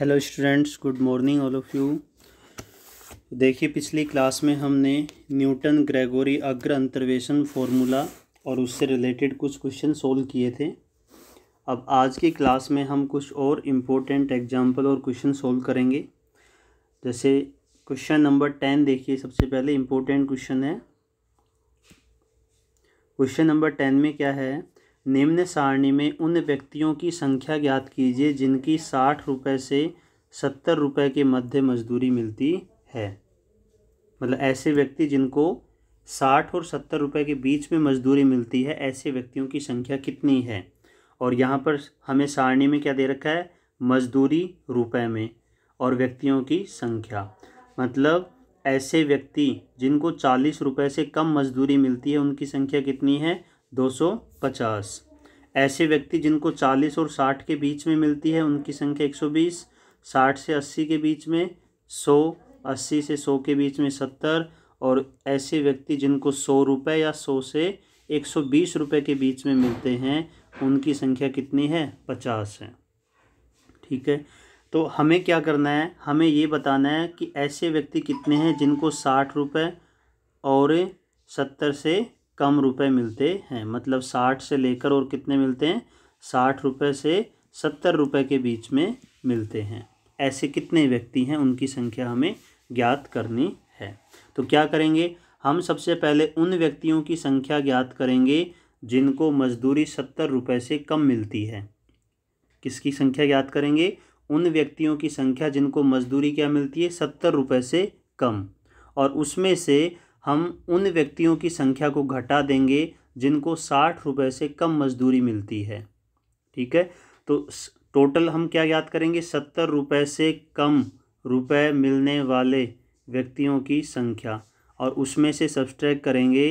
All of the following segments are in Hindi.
hello students good morning all of you देखिए पिछली क्लास में हमने न्यूटन ग्रेगोरी अग्र अंतर्वेशन फॉर्मूला और उससे रिलेटेड कुछ क्वेश्चन सोल्व किए थे अब आज की क्लास में हम कुछ और इम्पोर्टेंट एग्जाम्पल और क्वेश्चन सोल्व करेंगे जैसे क्वेश्चन नंबर टेन देखिए सबसे पहले इम्पोर्टेंट क्वेश्चन है क्वेश्चन नंबर टेन में क्या है निम्न सारणी में उन व्यक्तियों की संख्या ज्ञात कीजिए जिनकी साठ रुपये से सत्तर रुपये के मध्य मजदूरी मिलती है मतलब ऐसे व्यक्ति जिनको साठ और सत्तर रुपये के बीच में मजदूरी मिलती है ऐसे व्यक्तियों की संख्या कितनी है और यहाँ पर हमें सारणी में क्या दे रखा है मजदूरी रुपए में और व्यक्तियों की संख्या मतलब ऐसे व्यक्ति जिनको चालीस रुपये से कम मजदूरी मिलती है उनकी संख्या कितनी है 250 ऐसे व्यक्ति जिनको 40 और 60 के बीच में मिलती है उनकी संख्या 120 60 से 80 के बीच में 100 80 से 100 के बीच में 70 और ऐसे व्यक्ति जिनको सौ रुपये या सौ से एक सौ बीस रुपये के बीच में मिलते हैं उनकी संख्या कितनी है पचास है ठीक है तो हमें क्या करना है हमें ये बताना है कि ऐसे व्यक्ति कितने हैं जिनको साठ रुपये और सत्तर से कम रुपए मिलते हैं मतलब साठ से लेकर और कितने मिलते हैं साठ रुपये से सत्तर रुपये के बीच में मिलते हैं ऐसे कितने व्यक्ति हैं उनकी संख्या हमें ज्ञात करनी है तो क्या करेंगे हम सबसे पहले उन व्यक्तियों की संख्या ज्ञात करेंगे जिनको मजदूरी सत्तर रुपये से कम मिलती है किसकी संख्या ज्ञात करेंगे उन व्यक्तियों की संख्या जिनको मजदूरी क्या मिलती है सत्तर रुपये से कम और उसमें से हम उन व्यक्तियों की संख्या को घटा देंगे जिनको साठ रुपये से कम मजदूरी मिलती है ठीक है तो टोटल हम क्या याद करेंगे सत्तर रुपये से कम रुपए मिलने वाले व्यक्तियों की संख्या और उसमें से सब्सट्रैक करेंगे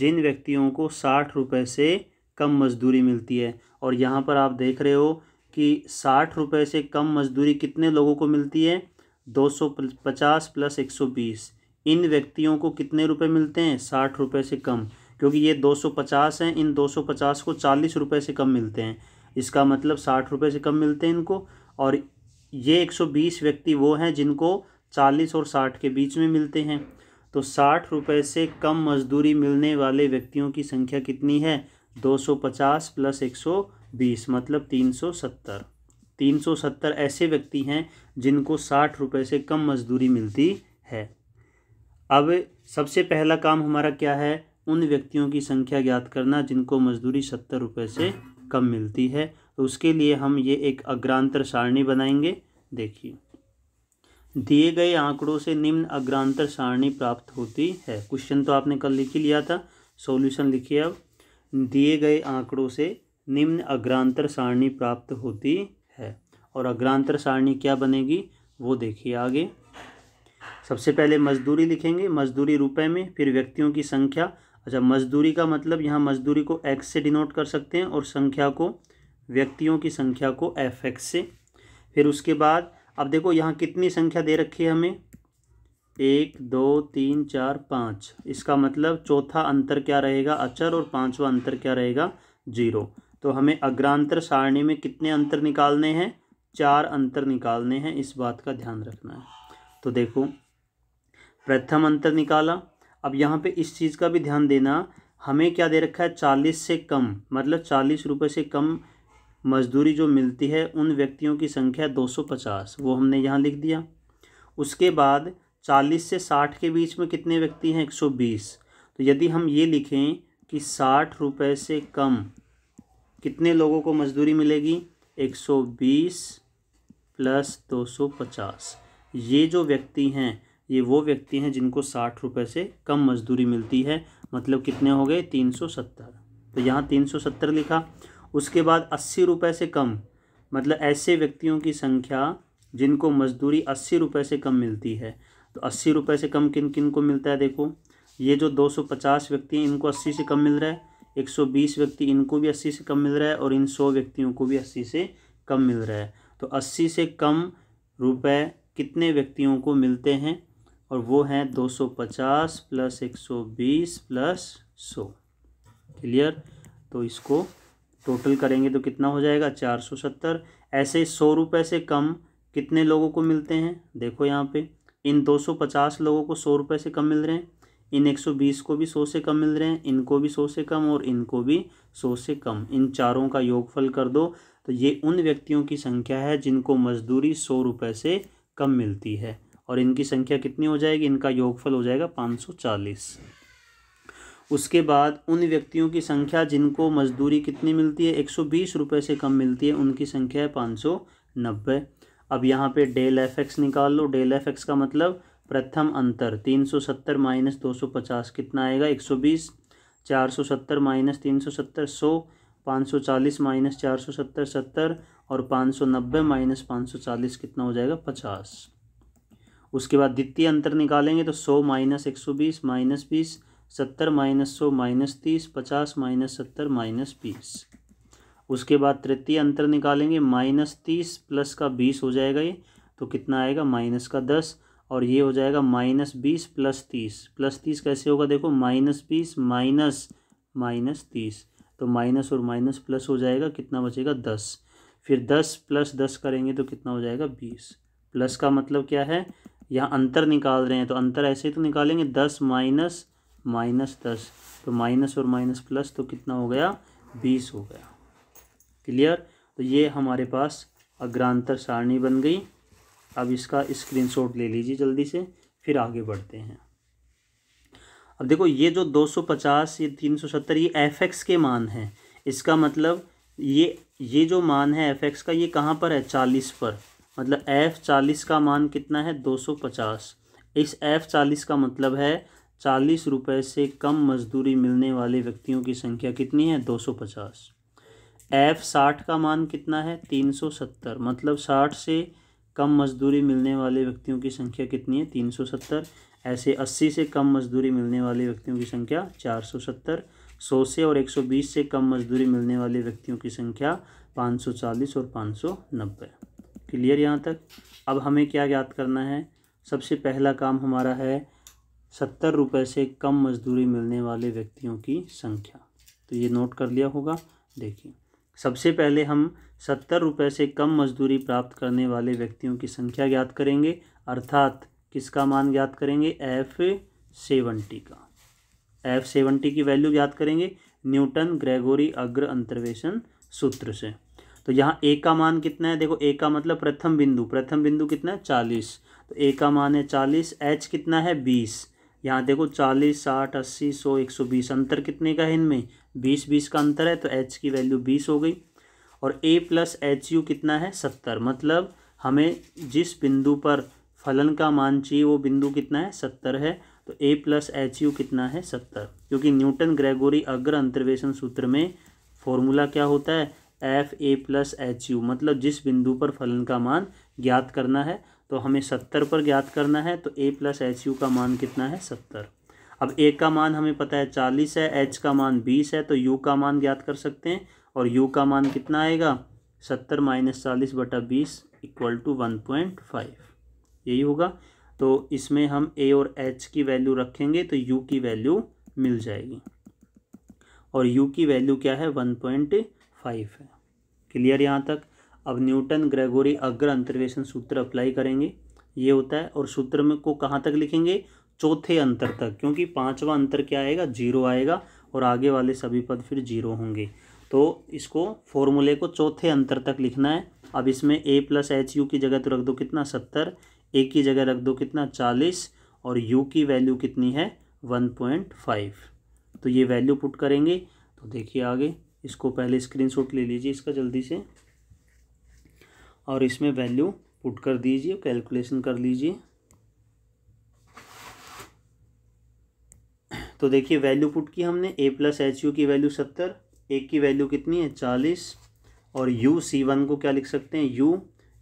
जिन व्यक्तियों को साठ रुपये से कम मजदूरी मिलती है और यहाँ पर आप देख रहे हो कि साठ रुपये से कम मजदूरी कितने लोगों को मिलती है दो सौ पचास प्लस एक सौ बीस इन व्यक्तियों को कितने रुपए मिलते हैं साठ रुपये से कम क्योंकि ये दो सौ पचास हैं इन दो सौ पचास को चालीस रुपये से कम मिलते हैं इसका मतलब साठ रुपये से कम मिलते हैं इनको और ये एक सौ बीस व्यक्ति वो हैं जिनको चालीस और साठ के बीच में मिलते हैं तो साठ रुपये से कम मजदूरी मिलने वाले व्यक्तियों की संख्या कितनी है दो सौ पचास प्लस एक सौ बीस मतलब तीन सौ सत्तर तीन सौ सत्तर ऐसे व्यक्ति हैं जिनको साठ रुपये से कम मजदूरी मिलती है अब सबसे पहला काम हमारा क्या है उन व्यक्तियों की संख्या ज्ञात करना जिनको मजदूरी सत्तर रुपये से कम मिलती है तो उसके लिए हम ये एक अग्रांतर सारणी बनाएंगे देखिए दिए गए आंकड़ों से निम्न अग्रांतर सारणी प्राप्त होती है क्वेश्चन तो आपने कल लिख ही लिया था सॉल्यूशन लिखिए अब दिए गए आंकड़ों से निम्न अग्रांतर सारणी प्राप्त होती है और अग्रांतर सारणी क्या बनेगी वो देखिए आगे सबसे पहले मजदूरी लिखेंगे मजदूरी रुपए में फिर व्यक्तियों की संख्या अच्छा मजदूरी का मतलब यहाँ मजदूरी को एक्स से डिनोट कर सकते हैं और संख्या को व्यक्तियों की संख्या को एफ एक्स से फिर उसके बाद अब देखो यहाँ कितनी संख्या दे रखी है हमें एक दो तीन चार पाँच इसका मतलब चौथा अंतर क्या रहेगा अचर और पाँचवा अंतर क्या रहेगा जीरो तो हमें अग्रांतर सारणी में कितने अंतर निकालने हैं चार अंतर निकालने हैं इस बात का ध्यान रखना है तो देखो प्रथम अंतर निकाला अब यहाँ पे इस चीज़ का भी ध्यान देना हमें क्या दे रखा है चालीस से कम मतलब चालीस रुपये से कम मजदूरी जो मिलती है उन व्यक्तियों की संख्या दो सौ पचास वो हमने यहाँ लिख दिया उसके बाद चालीस से साठ के बीच में कितने व्यक्ति हैं एक सौ बीस तो यदि हम ये लिखें कि साठ रुपये से कम कितने लोगों को मजदूरी मिलेगी एक सौ बीस प्लस दो सौ पचास ये जो व्यक्ति हैं ये वो व्यक्ति हैं जिनको साठ रुपये से कम मजदूरी मिलती है मतलब कितने हो गए तीन सौ सत्तर तो यहाँ तीन सौ सत्तर लिखा उसके बाद अस्सी रुपये से कम मतलब ऐसे व्यक्तियों की संख्या जिनको मजदूरी अस्सी रुपये से कम मिलती है तो अस्सी रुपये से कम किन किन को मिलता है देखो ये जो दो सौ पचास व्यक्ति हैं इनको अस्सी से कम मिल रहा है एक सौ बीस व्यक्ति इनको भी अस्सी से कम मिल रहा है और इन सौ व्यक्तियों को भी अस्सी से कम मिल रहा है तो अस्सी से कम रुपये कितने व्यक्तियों को मिलते हैं और वो हैं 250 प्लस 120 प्लस 100 क्लियर तो इसको टोटल करेंगे तो कितना हो जाएगा 470 ऐसे सौ रुपये से कम कितने लोगों को मिलते हैं देखो यहाँ पे इन 250 लोगों को सौ रुपये से कम मिल रहे हैं इन 120 को भी सौ से कम मिल रहे हैं इनको भी सौ से कम और इनको भी सौ से कम इन चारों का योगफल कर दो तो ये उन व्यक्तियों की संख्या है जिनको मजदूरी सौ रुपये से कम मिलती है और इनकी संख्या कितनी हो जाएगी इनका योगफल हो जाएगा 540 उसके बाद उन व्यक्तियों की संख्या जिनको मजदूरी कितनी मिलती है एक सौ से कम मिलती है उनकी संख्या है नब्बे अब यहाँ पे डेल एफ एक्स निकाल लो डेल एफ एक्स का मतलब प्रथम अंतर 370 माइनस 250 कितना आएगा 120 470 माइनस 370 100 540 माइनस 470 70 और 590 माइनस पाँच कितना हो जाएगा 50 उसके बाद द्वितीय अंतर निकालेंगे तो 100 माइनस एक सौ बीस माइनस बीस सत्तर माइनस सौ माइनस तीस पचास माइनस सत्तर माइनस बीस उसके बाद तृतीय अंतर निकालेंगे माइनस तीस प्लस का बीस हो जाएगा ये तो कितना आएगा माइनस का दस और ये हो जाएगा माइनस बीस प्लस तीस प्लस तीस कैसे होगा देखो माइनस बीस माइनस माइनस तीस तो माइनस और माइनस प्लस हो जाएगा कितना बचेगा दस फिर दस प्लस दस करेंगे तो कितना हो जाएगा बीस प्लस का मतलब क्या है यहाँ अंतर निकाल रहे हैं तो अंतर ऐसे ही तो निकालेंगे दस माइनस माइनस दस तो माइनस और माइनस प्लस तो कितना हो गया बीस हो गया क्लियर तो ये हमारे पास अग्रांतर सारणी बन गई अब इसका स्क्रीनशॉट ले लीजिए जल्दी से फिर आगे बढ़ते हैं अब देखो ये जो 250 ये 370 ये एफ एक्स के मान हैं इसका मतलब ये ये जो मान है एफ एक्स का ये कहाँ पर है चालीस पर मतलब एफ चालीस का मान कितना है दो सौ पचास इस एफ चालीस का मतलब है चालीस रुपये से कम मजदूरी मिलने वाले व्यक्तियों की संख्या कितनी है दो सौ पचास एफ साठ का मान कितना है तीन सौ सत्तर मतलब साठ से कम मजदूरी मिलने वाले व्यक्तियों की संख्या कितनी है तीन सौ सत्तर ऐसे अस्सी से कम मजदूरी मिलने वाले व्यक्तियों की संख्या चार सौ सत्तर सौ से और एक सौ बीस से कम मजदूरी मिलने वाले व्यक्तियों की संख्या पाँच सौ चालीस और पाँच सौ नब्बे क्लियर यहाँ तक अब हमें क्या याद करना है सबसे पहला काम हमारा है सत्तर रुपये से कम मजदूरी मिलने वाले व्यक्तियों की संख्या तो ये नोट कर लिया होगा देखिए सबसे पहले हम सत्तर रुपये से कम मजदूरी प्राप्त करने वाले व्यक्तियों की संख्या ज्ञात करेंगे अर्थात किसका मान ज्ञात करेंगे एफ सेवनटी का एफ सेवेंटी की वैल्यू याद करेंगे न्यूटन ग्रेगोरी अग्र अंतर्वेशन सूत्र से तो यहाँ ए का मान कितना है देखो ए का मतलब प्रथम बिंदु प्रथम बिंदु कितना है चालीस तो ए का मान है चालीस एच कितना है बीस यहाँ देखो चालीस साठ अस्सी सौ एक सौ बीस अंतर कितने का है इनमें बीस बीस का अंतर है तो एच की वैल्यू बीस हो गई और ए प्लस एच यू कितना है सत्तर मतलब हमें जिस बिंदु पर फलन का मान चाहिए वो बिंदु कितना है सत्तर है तो ए प्लस एच यू कितना है सत्तर क्योंकि न्यूटन ग्रेगोरी अग्र अंतर्वेशन सूत्र में फॉर्मूला क्या होता है F A plus H U मतलब जिस बिंदु पर फलन का मान ज्ञात करना है तो हमें सत्तर पर ज्ञात करना है तो ए प्लस एच यू का मान कितना है सत्तर अब ए का मान हमें पता है चालीस है एच का मान बीस है तो यू का मान ज्ञात कर सकते हैं और यू का मान कितना आएगा सत्तर माइनस चालीस बटा बीस equal to one point five यही होगा तो इसमें हम ए और एच की वैल्यू रखेंगे तो यू की वैल्यू मिल जाएगी और यू की वैल्यू क्या है वन पॉइंट फाइव है क्लियर यहाँ तक अब न्यूटन ग्रेगोरी अग्र अंतर्वेशन सूत्र अप्लाई करेंगे ये होता है और सूत्र में को कहाँ तक लिखेंगे चौथे अंतर तक क्योंकि पाँचवा अंतर क्या आएगा जीरो आएगा और आगे वाले सभी पद फिर जीरो होंगे तो इसको फॉर्मूले को चौथे अंतर तक लिखना है अब इसमें ए प्लस एच यू की जगह तो रख दो कितना सत्तर ए की जगह रख दो कितना चालीस और यू की वैल्यू कितनी है वन पॉइंट फाइव तो ये वैल्यू पुट करेंगे तो देखिए आगे इसको पहले स्क्रीनशॉट ले लीजिए इसका जल्दी से और इसमें वैल्यू पुट कर दीजिए कैलकुलेशन कर लीजिए तो देखिए वैल्यू पुट की हमने ए प्लस एच यू की वैल्यू सत्तर ए की वैल्यू कितनी है चालीस और यू सी वन को क्या लिख सकते हैं यू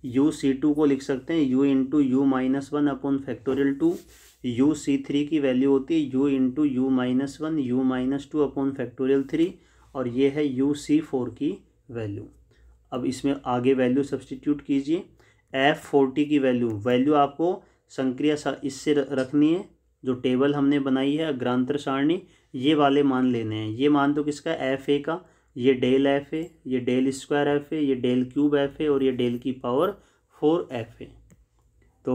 यू सी टू को लिख सकते हैं U into U minus one upon factorial two U C three की वैल्यू होती है U into U minus one U minus two upon factorial three और ये है यू सी फोर की वैल्यू अब इसमें आगे वैल्यू सब्सटीट्यूट कीजिए एफ फोर्टी की वैल्यू वैल्यू आपको संक्रिया इससे रखनी है जो टेबल हमने बनाई है ग्रांतर सारणी ये वाले मान लेने हैं ये मान तो किसका एफ ए का ये डेल एफ ए ये डेल स्क्वायर एफ ए ये डेल क्यूब एफ ए और ये डेल की पावर फोर एफ ए तो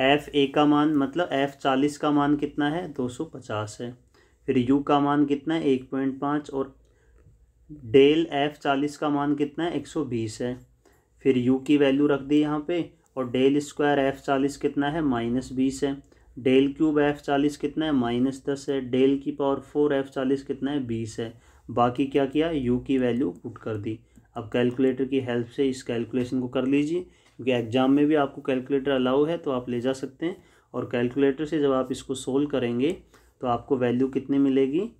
एफ ए का मान मतलब एफ चालीस का मान कितना है दो सौ पचास है फिर यू का मान कितना है एक पॉइंट पाँच और डेल एफ चालीस का मान कितना है एक सौ बीस है फिर यू की वैल्यू रख दी यहाँ पे और डेल स्क्वायर एफ चालीस कितना है माइनस बीस है डेल क्यूब एफ चालीस कितना है माइनस दस है डेल की पावर फोर एफ चालीस कितना है बीस है बाकी क्या किया यू की वैल्यू पुट कर दी अब कैलकुलेटर की हेल्प से इस कैलकुलेशन को कर लीजिए क्योंकि एग्जाम में भी आपको कैलकुलेटर अलाउ है तो आप ले जा सकते हैं और कैलकुलेटर से जब आप इसको सोल्व करेंगे तो आपको वैल्यू कितनी मिलेगी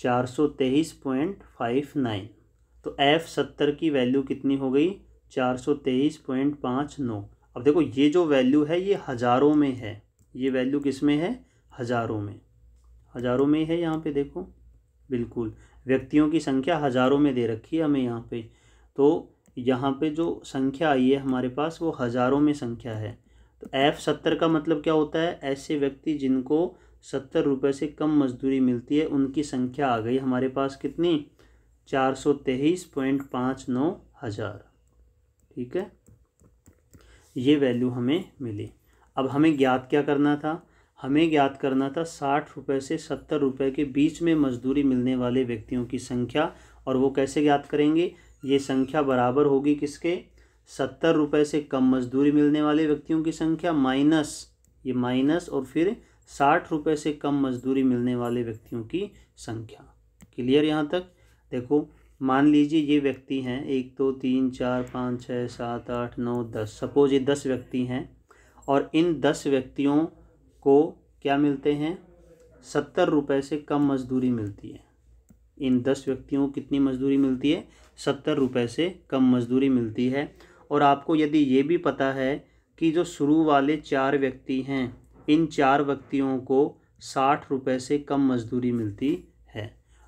चार सौ तेईस पॉइंट नाइन तो एफ़ सत्तर की वैल्यू कितनी हो गई चार सौ तेईस पॉइंट पाँच नौ अब देखो ये जो वैल्यू है ये हज़ारों में है ये वैल्यू किस में है हज़ारों में हज़ारों में है यहाँ पे देखो बिल्कुल व्यक्तियों की संख्या हज़ारों में दे रखी है हमें यहाँ पे तो यहाँ पे जो संख्या आई है हमारे पास वो हज़ारों में संख्या है तो एफ़ सत्तर का मतलब क्या होता है ऐसे व्यक्ति जिनको सत्तर रुपये से कम मजदूरी मिलती है उनकी संख्या आ गई हमारे पास कितनी चार सौ तेईस पॉइंट पाँच नौ हज़ार ठीक है ये वैल्यू हमें मिली अब हमें ज्ञात क्या करना था हमें ज्ञात करना था साठ रुपये से सत्तर रुपये के बीच में मजदूरी मिलने वाले व्यक्तियों की संख्या और वो कैसे ज्ञात करेंगे ये संख्या बराबर होगी किसके सत्तर रुपये से कम मजदूरी मिलने वाले व्यक्तियों की संख्या माइनस ये माइनस और फिर साठ रुपये से कम मजदूरी मिलने वाले व्यक्तियों की संख्या क्लियर यहाँ तक देखो मान लीजिए ये व्यक्ति हैं एक दो तो, तीन चार पाँच छः सात आठ नौ दस सपोज ये दस व्यक्ति हैं और इन दस व्यक्तियों को क्या मिलते हैं सत्तर रुपये से कम मजदूरी मिलती है इन दस व्यक्तियों को कितनी मजदूरी मिलती है सत्तर रुपये से कम मजदूरी मिलती है और आपको यदि ये भी पता है कि जो शुरू वाले चार व्यक्ति हैं इन चार व्यक्तियों को साठ रुपये से कम मजदूरी मिलती है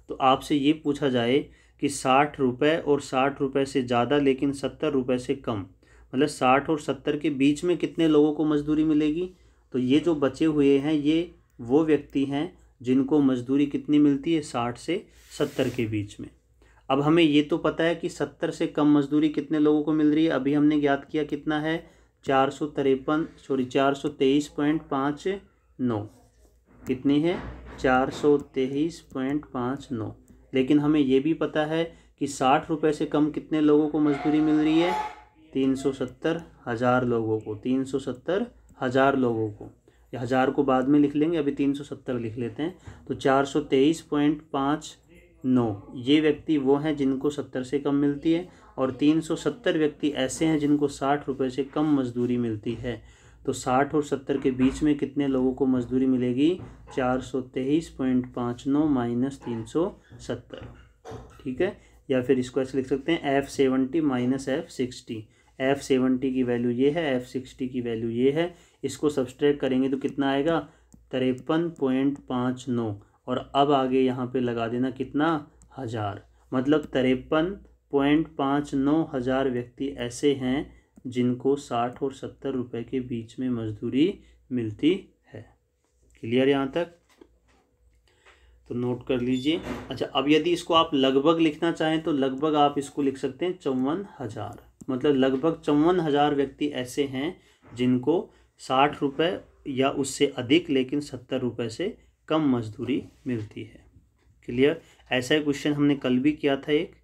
तो आपसे ये पूछा जाए कि साठ रुपए और साठ रुपए से ज़्यादा लेकिन सत्तर रुपये से कम मतलब साठ और सत्तर के बीच में कितने लोगों को मजदूरी मिलेगी तो ये जो बचे हुए हैं ये वो व्यक्ति हैं जिनको मजदूरी कितनी मिलती है साठ से सत्तर के बीच में अब हमें ये तो पता है कि सत्तर से कम मजदूरी कितने लोगों को मिल रही है अभी हमने ज्ञात किया कितना है चार सौ तिरपन सॉरी चार सौ तेईस पॉइंट पाँच नौ कितनी है चार सौ तेईस पॉइंट पाँच नौ लेकिन हमें ये भी पता है कि साठ रुपये से कम कितने लोगों को मजदूरी मिल रही है तीन सौ सत्तर हज़ार लोगों को तीन सौ सत्तर हज़ार लोगों को हज़ार को बाद में लिख लेंगे अभी तीन सौ सत्तर लिख लेते हैं तो चार सौ तेईस पॉइंट पाँच नौ ये व्यक्ति वो हैं जिनको सत्तर से कम मिलती है और तीन सौ सत्तर व्यक्ति ऐसे हैं जिनको साठ रुपये से कम मजदूरी मिलती है तो साठ और सत्तर के बीच में कितने लोगों को मजदूरी मिलेगी चार सौ तेईस पॉइंट पाँच नौ माइनस तीन सौ सत्तर ठीक है या फिर इसको ऐसे लिख सकते हैं F seventy minus F sixty F seventy की वैल्यू ये है एफ़ सिक्सटी की वैल्यू ये है इसको सब्सट्रैक करेंगे तो कितना आएगा तिरपन पॉइंट पाँच नौ और अब आगे यहाँ पे लगा देना कितना हज़ार मतलब तिरपन पॉइंट पाँच नौ हज़ार व्यक्ति ऐसे हैं जिनको साठ और सत्तर रुपए के बीच में मजदूरी मिलती है क्लियर यहाँ तक तो नोट कर लीजिए अच्छा अब यदि इसको आप लगभग लिखना चाहें तो लगभग आप इसको लिख सकते हैं चौवन हज़ार मतलब लगभग चौवन हज़ार व्यक्ति ऐसे हैं जिनको साठ रुपये या उससे अधिक लेकिन सत्तर रुपये से कम मजदूरी मिलती है क्लियर ऐसा ही क्वेश्चन हमने कल भी किया था एक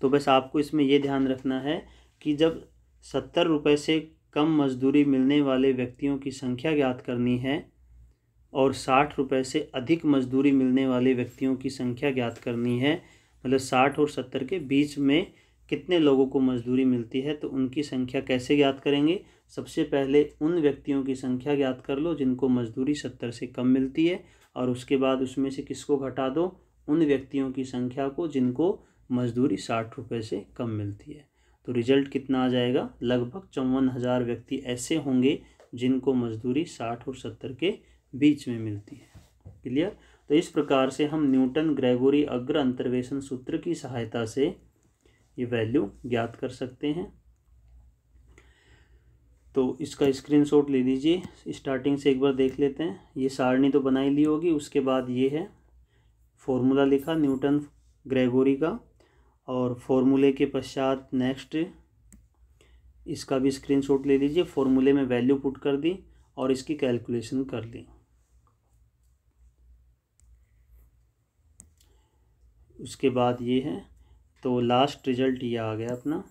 तो बस आपको इसमें यह ध्यान रखना है कि जब सत्तर रुपये से कम मजदूरी मिलने वाले व्यक्तियों की संख्या ज्ञात करनी है और साठ रुपये से अधिक मजदूरी मिलने वाले व्यक्तियों की संख्या ज्ञात करनी है मतलब साठ और सत्तर के बीच में कितने लोगों को मजदूरी मिलती है तो उनकी संख्या कैसे ज्ञात करेंगे सबसे पहले उन व्यक्तियों की संख्या ज्ञात कर लो जिनको मजदूरी सत्तर से कम मिलती है और उसके बाद उसमें से किसको घटा दो उन व्यक्तियों की संख्या को जिनको मजदूरी साठ रुपये से कम मिलती है तो रिजल्ट कितना आ जाएगा लगभग चौवन हज़ार व्यक्ति ऐसे होंगे जिनको मजदूरी साठ और सत्तर के बीच में मिलती है क्लियर तो इस प्रकार से हम न्यूटन ग्रेगोरी अग्र अंतर्वेशन सूत्र की सहायता से ये वैल्यू ज्ञात कर सकते हैं तो इसका स्क्रीनशॉट ले लीजिए स्टार्टिंग से एक बार देख लेते हैं ये सारणी तो बनाई ली होगी उसके बाद ये है फॉर्मूला लिखा न्यूटन ग्रेगोरी का और फॉर्मूले के पश्चात नेक्स्ट इसका भी स्क्रीनशॉट ले लीजिए फॉर्मूले में वैल्यू पुट कर दी और इसकी कैलकुलेशन कर ली उसके बाद ये है तो लास्ट रिजल्ट ये आ गया अपना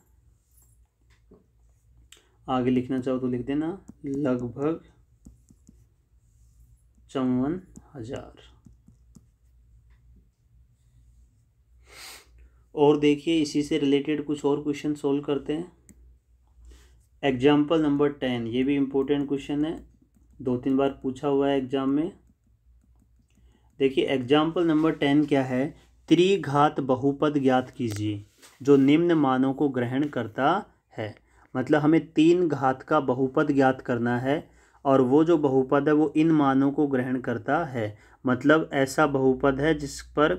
आगे लिखना चाहो तो लिख देना लगभग चौवन हज़ार और देखिए इसी से रिलेटेड कुछ और क्वेश्चन सोल्व करते हैं एग्जाम्पल नंबर टेन ये भी इम्पोर्टेंट क्वेश्चन है दो तीन बार पूछा हुआ है एग्जाम में देखिए एग्जाम्पल नंबर टेन क्या है त्रिघात बहुपद ज्ञात कीजिए जो निम्न मानों को ग्रहण करता है मतलब हमें तीन घात का बहुपद ज्ञात करना है और वो जो बहुपद है वो इन मानों को ग्रहण करता है मतलब ऐसा बहुपद है जिस पर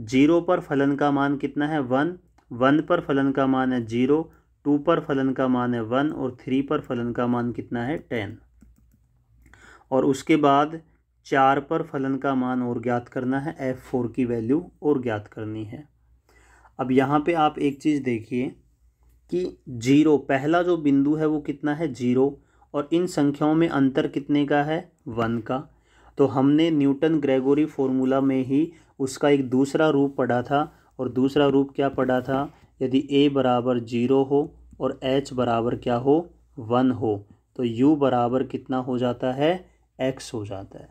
जीरो पर फलन का मान कितना है वन वन पर फलन का मान है जीरो टू पर फलन का मान है वन और थ्री पर फलन का मान कितना है टेन और उसके बाद चार पर फलन का मान और ज्ञात करना है एफ़ फोर की वैल्यू और ज्ञात करनी है अब यहाँ पे आप एक चीज़ देखिए कि जीरो पहला जो बिंदु है वो कितना है जीरो और इन संख्याओं में अंतर कितने का है वन का तो हमने न्यूटन ग्रेगोरी फॉर्मूला में ही उसका एक दूसरा रूप पढ़ा था और दूसरा रूप क्या पढ़ा था यदि ए बराबर जीरो हो और एच बराबर क्या हो वन हो तो यू बराबर कितना हो जाता है एक्स हो जाता है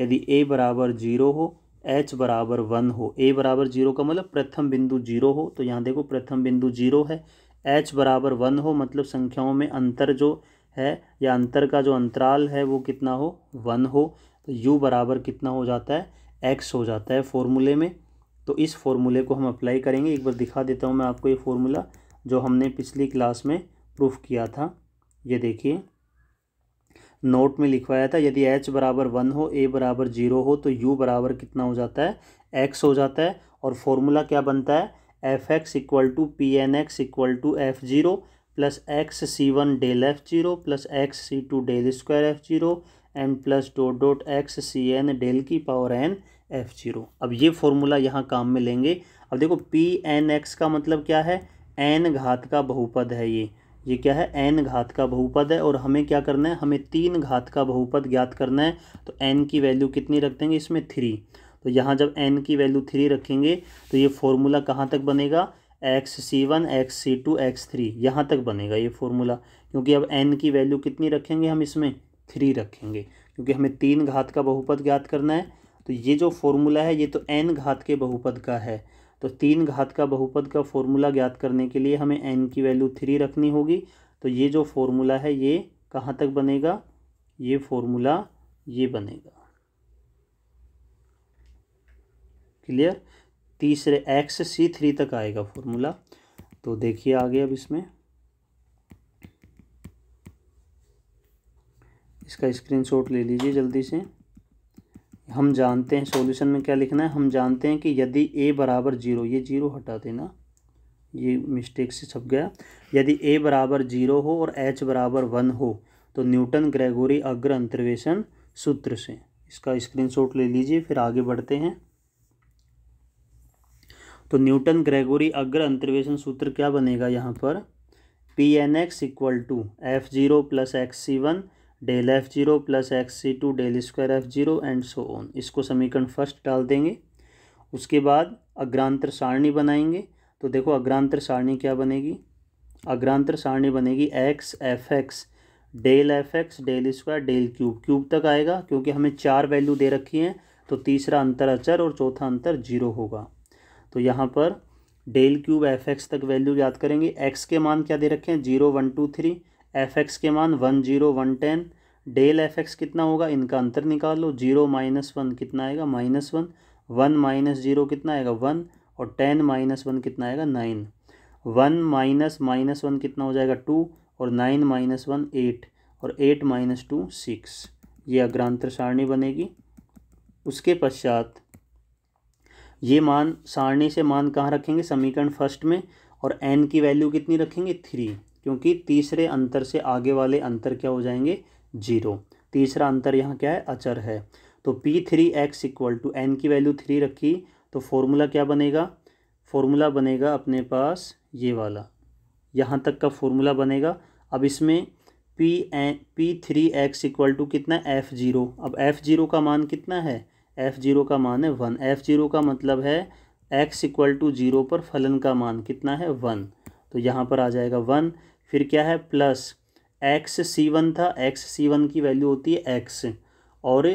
यदि ए बराबर जीरो हो एच बराबर वन हो ए बराबर जीरो का मतलब प्रथम बिंदु जीरो हो तो यहाँ देखो प्रथम बिंदु जीरो है एच बराबर वन हो मतलब संख्याओं में अंतर जो है या अंतर का जो अंतराल है वो कितना हो वन हो तो यू बराबर कितना हो जाता है एक्स हो जाता है फॉर्मूले में तो इस फॉर्मूले को हम अप्लाई करेंगे एक बार दिखा देता हूँ मैं आपको ये फॉर्मूला जो हमने पिछली क्लास में प्रूफ किया था ये देखिए नोट में लिखवाया था यदि h बराबर वन हो a बराबर जीरो हो तो u बराबर कितना हो जाता है x हो जाता है और फॉर्मूला क्या बनता है F x equal to P N x equal to F zero plus x C one del F zero plus x C two del square F zero N plus dot dot X C N del की पावर एन एफ जीरो अब ये फॉर्मूला यहाँ काम में लेंगे अब देखो पी एन एक्स का मतलब क्या है एन घात का बहुपद है ये ये क्या है एन घात का बहुपद है और हमें क्या करना है हमें तीन घात का बहुपद ज्ञात करना है तो एन की वैल्यू कितनी रख देंगे इसमें थ्री तो यहाँ जब एन की वैल्यू थ्री रखेंगे तो ये फॉर्मूला कहाँ तक बनेगा एक्स सी वन एक्स सी टू एक्स थ्री यहाँ तक बनेगा ये फॉर्मूला क्योंकि अब एन की वैल्यू कितनी रखेंगे हम इसमें थ्री रखेंगे क्योंकि हमें तीन घात का बहुपद ज्ञात करना है तो ये जो फॉर्मूला है ये तो एन घात के बहुपद का है तो तीन घात का बहुपद का फॉर्मूला ज्ञात करने के लिए हमें एन की वैल्यू थ्री रखनी होगी तो ये जो फॉर्मूला है ये कहाँ तक बनेगा ये फॉर्मूला ये बनेगा क्लियर तीसरे एक्स सी थ्री तक आएगा फॉर्मूला तो देखिए आगे अब इसमें इसका स्क्रीनशॉट ले लीजिए जल्दी से हम जानते हैं सॉल्यूशन में क्या लिखना है हम जानते हैं कि यदि ए बराबर जीरो ये जीरो हटा देना ये मिस्टेक से छप गया यदि ए बराबर जीरो हो और एच बराबर वन हो तो न्यूटन ग्रेगोरी अग्र अंतर्वेशन सूत्र से इसका स्क्रीनशॉट ले लीजिए फिर आगे बढ़ते हैं तो न्यूटन ग्रेगोरी अग्र अंतर्वेशन सूत्र क्या बनेगा यहाँ पर p N x equal to F zero plus x C one del F zero plus x C two del square F zero and so on इसको समीकरण फर्स्ट डाल देंगे उसके बाद अग्रांतर सारणी बनाएंगे तो देखो अग्रांतर सारणी क्या बनेगी अग्रांतर सारणी बनेगी x f x del f x del square del cube cube तक आएगा क्योंकि हमें चार वैल्यू दे रखी हैं तो तीसरा अंतर अचर और चौथा अंतर जीरो होगा तो यहाँ पर डेल क्यूब एफ एक्स तक वैल्यू याद करेंगे एक्स के मान क्या दे रखे हैं zero one two three f x के मान one zero one ten del f x कितना होगा इनका अंतर निकाल लो जीरो माइनस वन कितना आएगा minus one one minus zero कितना आएगा वन और टेन माइनस वन कितना आएगा nine one minus minus one कितना हो जाएगा टू और नाइन माइनस वन एट और एट माइनस टू सिक्स ये अग्रांतर सारणी बनेगी उसके पश्चात ये मान सारणी से मान कहाँ रखेंगे समीकरण फर्स्ट में और एन की वैल्यू कितनी रखेंगे थ्री क्योंकि तीसरे अंतर से आगे वाले अंतर क्या हो जाएंगे जीरो तीसरा अंतर यहाँ क्या है अचर है तो p three x equal to n की वैल्यू थ्री रखी तो फॉर्मूला क्या बनेगा फॉर्मूला बनेगा अपने पास ये वाला यहाँ तक का फॉर्मूला बनेगा अब इसमें p n p three x equal to कितना एफ़ ज़ीरो अब एफ़ ज़ीरो का मान कितना है एफ़ ज़ीरो का मान है वन एफ़ ज़ीरो का मतलब है एक्स इक्वल टू ज़ीरो पर फलन का मान कितना है वन तो यहाँ पर आ जाएगा वन फिर क्या है प्लस एक्स सी वन था एक्स सी वन की वैल्यू होती है एक्स और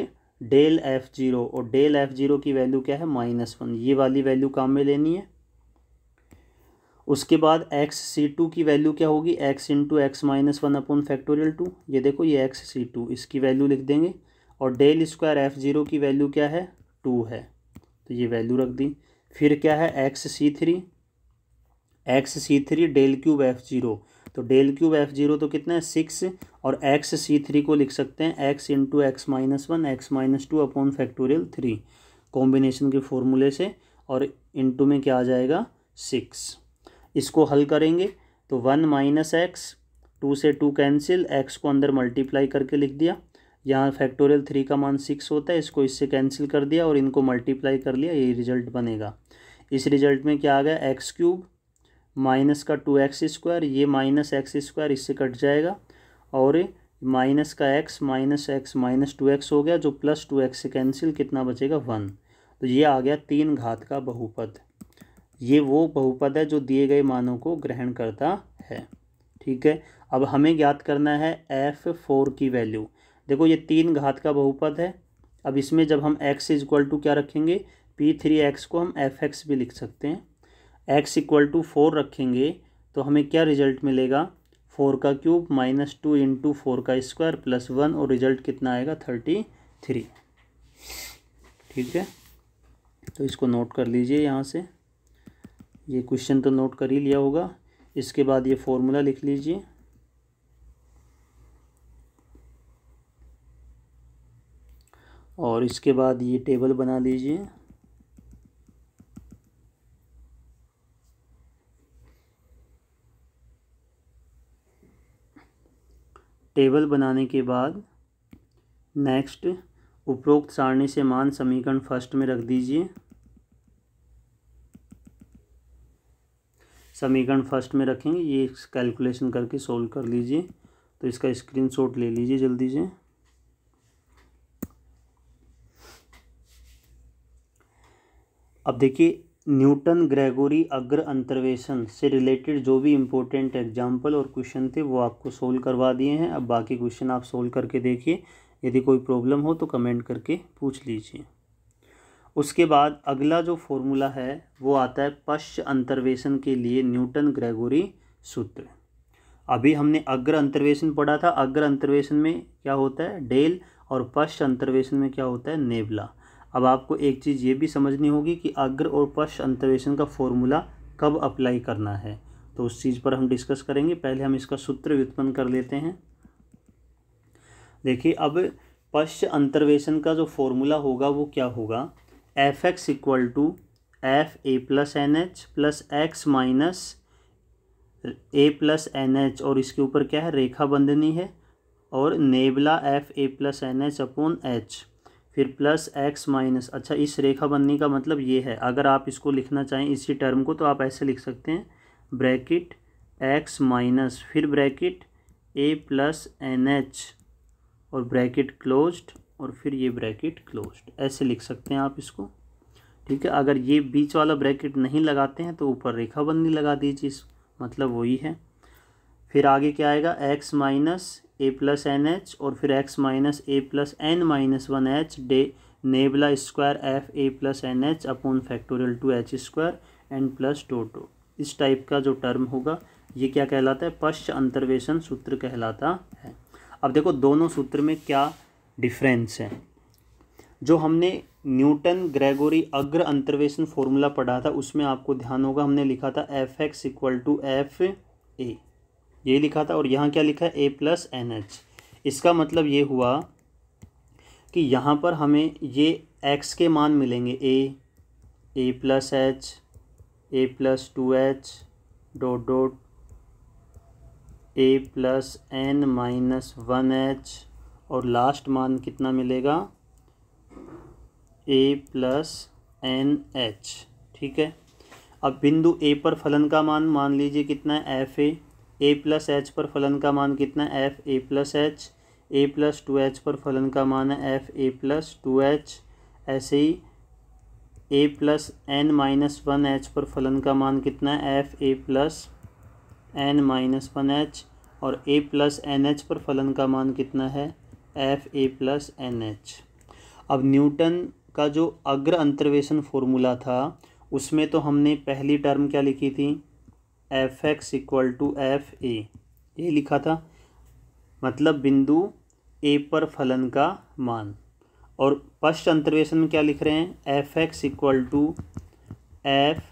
डेल एफ़ ज़ीरो और डेल एफ़ ज़ीरो की वैल्यू क्या है माइनस वन ये वाली वैल्यू काम में लेनी है उसके बाद एक्स सी टू की वैल्यू क्या होगी x into x minus one upon factorial two ये देखो ये एक्स सी टू इसकी वैल्यू लिख देंगे और डेल स्क्वायर एफ़ ज़ीरो की वैल्यू क्या है टू है तो ये वैल्यू रख दी फिर क्या है x c three x c three del cube f zero तो डेल क्यूब एफ जीरो तो कितना है सिक्स और एक्स सी थ्री को लिख सकते हैं x into x minus one x minus two upon factorial three combination के फॉर्मूले से और इंटू में क्या आ जाएगा सिक्स इसको हल करेंगे तो वन माइनस एक्स टू से टू कैंसिल एक्स को अंदर मल्टीप्लाई करके लिख दिया यहाँ फैक्टोरियल थ्री का मान सिक्स होता है इसको इससे कैंसिल कर दिया और इनको मल्टीप्लाई कर लिया ये रिजल्ट बनेगा इस रिजल्ट में क्या आ गया एक्स क्यूब माइनस का टू एक्स स्क्वायर ये माइनस एक्स स्क्वायर इससे कट जाएगा और माइनस का x minus x minus two x हो गया जो प्लस टू एक्स से कैंसिल कितना बचेगा वन तो ये आ गया तीन घात का बहुपद ये वो बहुपद है जो दिए गए मानों को ग्रहण करता है ठीक है अब हमें ज्ञात करना है एफ फोर की वैल्यू देखो ये तीन घात का बहुपद है अब इसमें जब हम एक्स इज इक्वल टू क्या रखेंगे पी थ्री एक्स को हम एफ एक्स भी लिख सकते हैं एक्स इक्वल टू फोर रखेंगे तो हमें क्या रिजल्ट मिलेगा फोर का cube minus two into four का स्क्वायर प्लस वन और रिजल्ट कितना आएगा थर्टी थ्री ठीक है तो इसको नोट कर लीजिए यहाँ से ये क्वेश्चन तो नोट कर ही लिया होगा इसके बाद ये फॉर्मूला लिख लीजिए और इसके बाद ये टेबल बना लीजिए टेबल बनाने के बाद नेक्स्ट उपरोक्त सारणी से मान समीकरण फर्स्ट में रख दीजिए समीकरण फर्स्ट में रखेंगे ये कैलकुलेशन करके सोल्व कर लीजिए तो इसका स्क्रीनशॉट ले लीजिए जल्दी से अब देखिए न्यूटन ग्रेगोरी अग्र अंतर्वेशन से रिलेटेड जो भी इम्पोर्टेंट एग्जाम्पल और क्वेश्चन थे वो आपको सोल्व करवा दिए हैं अब बाकी क्वेश्चन आप सोल्व करके देखिए यदि कोई प्रॉब्लम हो तो कमेंट करके पूछ लीजिए उसके बाद अगला जो फॉर्मूला है वो आता है पश्च अंतर्वेशन के लिए न्यूटन ग्रेगोरी सूत्र अभी हमने अग्र अंतर्वेशन पढ़ा था अग्र अंतर्वेशन में क्या होता है डेल और पश्च अंतर्वेशन में क्या होता है नेवला अब आपको एक चीज़ ये भी समझनी होगी कि अग्र और पश्च अंतर्वेशन का फॉर्मूला कब अप्लाई करना है तो उस चीज़ पर हम डिस्कस करेंगे पहले हम इसका सूत्र व्युत्पन्न कर लेते हैं देखिए अब पश्च अंतर्वेशन का जो फॉर्मूला होगा वो क्या होगा f x equal to f A plus n h plus x minus a plus n h और इसके ऊपर क्या है रेखा बंधनी है और नेबला एफ ए plus n h upon h फिर प्लस एक्स माइनस अच्छा इस रेखा बननी का मतलब ये है अगर आप इसको लिखना चाहें इसी टर्म को तो आप ऐसे लिख सकते हैं ब्रैकेट एक्स माइनस फिर bracket a plus n h और ब्रैकेट क्लोज और फिर ये ब्रैकेट क्लोज ऐसे लिख सकते हैं आप इसको ठीक है अगर ये बीच वाला ब्रैकेट नहीं लगाते हैं तो ऊपर रेखा बंदी लगा दीजिए मतलब वही है फिर आगे क्या आएगा x minus a plus n h और फिर x minus a plus n minus one h डे नेबला स्क्वायर एफ ए plus n h upon factorial two h square n plus टो टो इस टाइप का जो टर्म होगा ये क्या कहलाता है पश्च अंतर्वेशन सूत्र कहलाता है अब देखो दोनों सूत्र में क्या डिफरेंस है जो हमने न्यूटन ग्रेगोरी अग्र अंतर्वेशन फॉर्मूला पढ़ा था उसमें आपको ध्यान होगा हमने लिखा था f x equal to f a ये लिखा था और यहाँ क्या लिखा है ए प्लस एन एच इसका मतलब ये हुआ कि यहाँ पर हमें ये एक्स के मान मिलेंगे a a plus h a plus two h dot dot a plus n minus one h और लास्ट मान कितना मिलेगा ए प्लस एन एच ठीक है अब बिंदु ए पर फलन का मान मान लीजिए कितना है F a a plus h पर फलन का मान कितना है F A plus h a plus two h पर फलन का मान है F A plus two h ऐसे ही a plus n minus one h पर फलन का मान कितना है F A plus n minus one h और ए प्लस एन एच पर फलन का मान कितना है F A plus n h अब न्यूटन का जो अग्र अंतर्वेशन फॉर्मूला था उसमें तो हमने पहली टर्म क्या लिखी थी f x equal to f a ये लिखा था मतलब बिंदु ए पर फलन का मान और फर्स्ट अंतर्वेशन में क्या लिख रहे हैं f x equal to f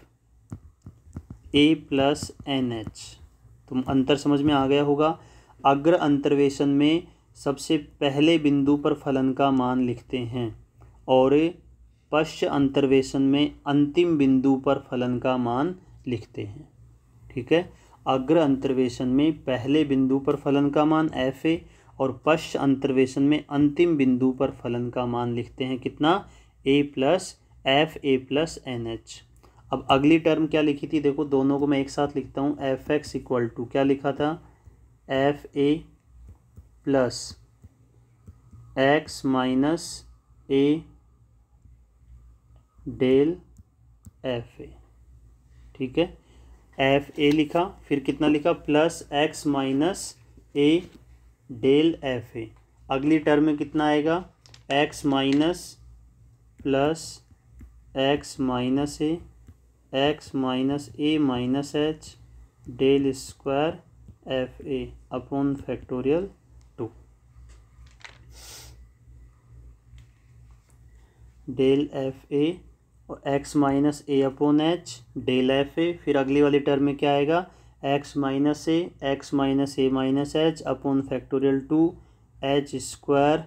A plus n h तो अंतर समझ में आ गया होगा अग्र अंतर्वेशन में सबसे पहले बिंदु पर फलन का मान लिखते हैं और पश्च अंतर्वेशन में अंतिम बिंदु पर फलन का मान लिखते हैं ठीक है अग्र अंतर्वेशन में पहले बिंदु पर फलन का मान एफ ए और पश्च अंतर्वेशन में अंतिम बिंदु पर फलन का मान लिखते हैं कितना a plus f A plus n h अब अगली टर्म क्या लिखी थी देखो दोनों को मैं एक साथ लिखता हूँ एफ एक्स इक्वल टू क्या लिखा था f A plus x minus a del f a ठीक है एफ ए लिखा फिर कितना लिखा plus x minus a del f a अगली टर्म में कितना आएगा x minus plus x minus a x minus a minus h del square f a upon factorial two del f a और x minus a upon h del f a फिर अगली वाली टर्म में क्या आएगा x minus a x minus a minus h upon factorial two h square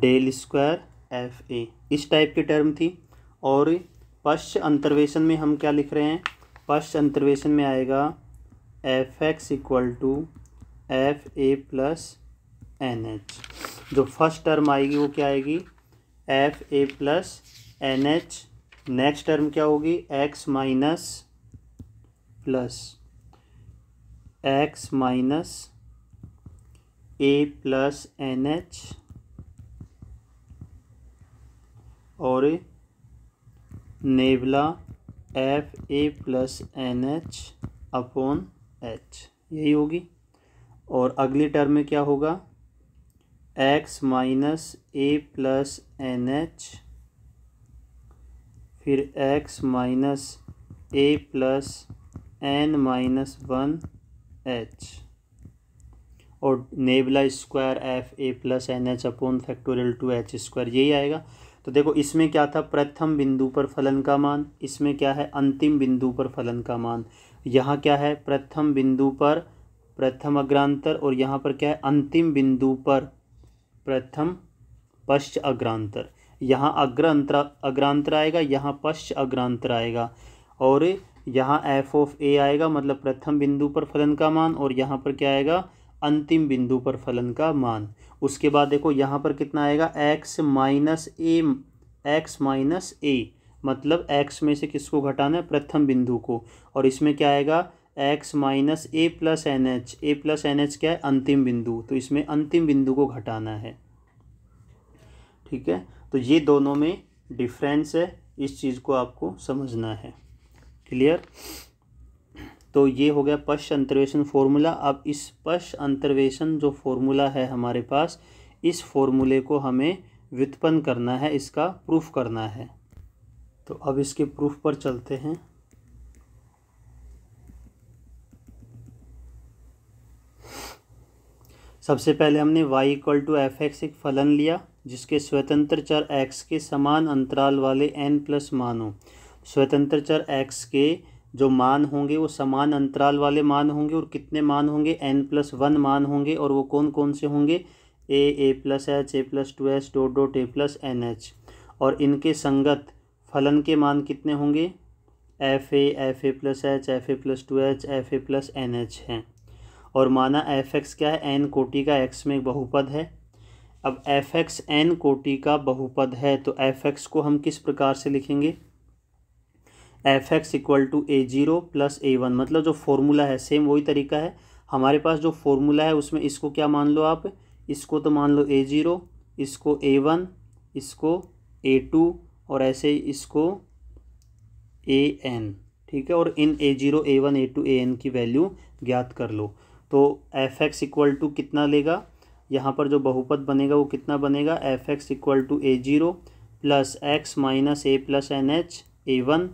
del square f a इस टाइप की टर्म थी और पश्च अंतर्वेशन में हम क्या लिख रहे हैं पश्च अंतर्वेशन में आएगा f x equal to f A plus n h जो फर्स्ट टर्म आएगी वो क्या आएगी एफ ए plus n h next term क्या होगी x minus plus x minus a plus n h और नेवला एफ ए plus n h upon h यही होगी और अगली टर्म में क्या होगा x minus a plus n h फिर x minus a plus n minus one h और नेबला स्क्वायर एफ ए plus n h upon factorial two h square यही आएगा तो देखो इसमें क्या था प्रथम बिंदु पर फलन का मान इसमें क्या है अंतिम बिंदु पर फलन का मान यहाँ क्या है प्रथम बिंदु पर प्रथम अग्रांतर और यहाँ पर क्या है अंतिम बिंदु पर प्रथम पश्च अग्रांतर यहाँ अंतरा अग्रांतर आएगा यहाँ पश्च अग्रांतर आएगा और यहाँ एफ ऑफ ए आएगा मतलब प्रथम बिंदु पर फलन का मान और यहाँ पर क्या आएगा अंतिम बिंदु पर फलन का मान उसके बाद देखो यहाँ पर कितना आएगा x minus a x minus a मतलब एक्स में से किसको घटाना है प्रथम बिंदु को और इसमें क्या आएगा x minus a plus n h a plus n h क्या है अंतिम बिंदु तो इसमें अंतिम बिंदु को घटाना है ठीक है तो ये दोनों में डिफरेंस है इस चीज़ को आपको समझना है क्लियर तो ये हो गया पश अंतर्वेशन फॉर्मूला अब इस पश अंतर्वेशन जो फॉर्मूला है हमारे पास इस फॉर्मूले को हमें व्युत्पन्न करना है इसका प्रूफ करना है तो अब इसके प्रूफ पर चलते हैं सबसे पहले हमने y equal to f x एक फलन लिया जिसके स्वतंत्र चर x के समान अंतराल वाले n प्लस मान हों स्वतंत्र चर x के जो मान होंगे वो समान अंतराल वाले मान होंगे और कितने मान होंगे n प्लस वन मान होंगे और वो कौन कौन से होंगे a a plus h a plus two h dot dot a plus n h और इनके संगत फलन के मान कितने होंगे f a f A plus h f A plus two h f A plus n h हैं और माना एफ एक्स क्या है एन कोटि का एक्स में बहुपद है अब एफ एक्स एन कोटि का बहुपद है तो एफ एक्स को हम किस प्रकार से लिखेंगे f x equal to a zero plus a one मतलब जो फॉर्मूला है सेम वही तरीका है हमारे पास जो फॉर्मूला है उसमें इसको क्या मान लो आप इसको तो मान लो ए जीरो इसको ए वन इसको ए टू और ऐसे इसको ए एन ठीक है और इन a zero a one a two a n की वैल्यू ज्ञात कर लो तो एफ एक्स इक्वल टू कितना लेगा यहाँ पर जो बहुपद बनेगा वो कितना बनेगा f x equal to a zero plus x minus a plus n h a one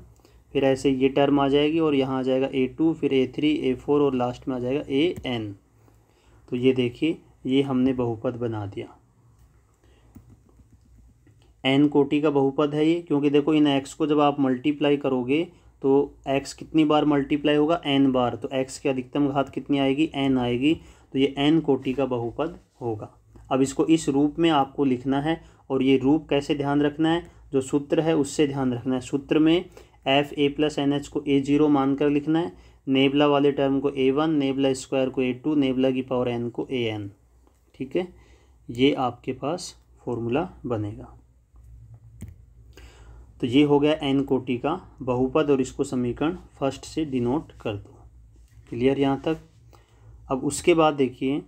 फिर ऐसे ये टर्म आ जाएगी और यहाँ आ जाएगा ए टू फिर ए थ्री ए फोर और लास्ट में आ जाएगा ए एन तो ये देखिए ये हमने बहुपद बना दिया एन कोटि का बहुपद है ये क्योंकि देखो इन एक्स को जब आप मल्टीप्लाई करोगे तो x कितनी बार मल्टीप्लाई होगा n बार तो x की अधिकतम घात कितनी आएगी n आएगी तो ये n कोटि का बहुपद होगा अब इसको इस रूप में आपको लिखना है और ये रूप कैसे ध्यान रखना है जो सूत्र है उससे ध्यान रखना है सूत्र में एफ ए प्लस एन एच को ए जीरो मानकर लिखना है नेबला वाले टर्म को ए वन नेबला स्क्वायर को ए टू नेबला की पावर एन को ए एन ठीक है ये आपके पास फॉर्मूला बनेगा तो ये हो गया एन कोटि का बहुपद और इसको समीकरण फर्स्ट से डिनोट कर दो क्लियर यहाँ तक अब उसके बाद देखिए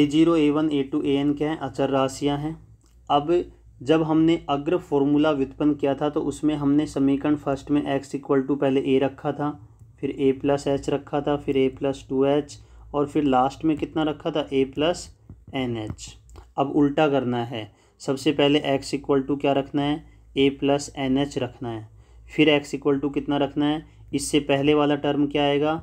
a zero a one a two a n क्या है अचर राशियाँ हैं अब जब हमने अग्र फॉर्मूला व्युत्पन्न किया था तो उसमें हमने समीकरण फर्स्ट में एक्स इक्वल टू पहले ए रखा था फिर ए प्लस एच रखा था फिर ए प्लस टू एच और फिर लास्ट में कितना रखा था ए प्लस एन एच अब उल्टा करना है सबसे पहले एक्स इक्वल टू क्या रखना है ए प्लस एन एच रखना है फिर एक्स इक्वल टू कितना रखना है इससे पहले वाला टर्म क्या आएगा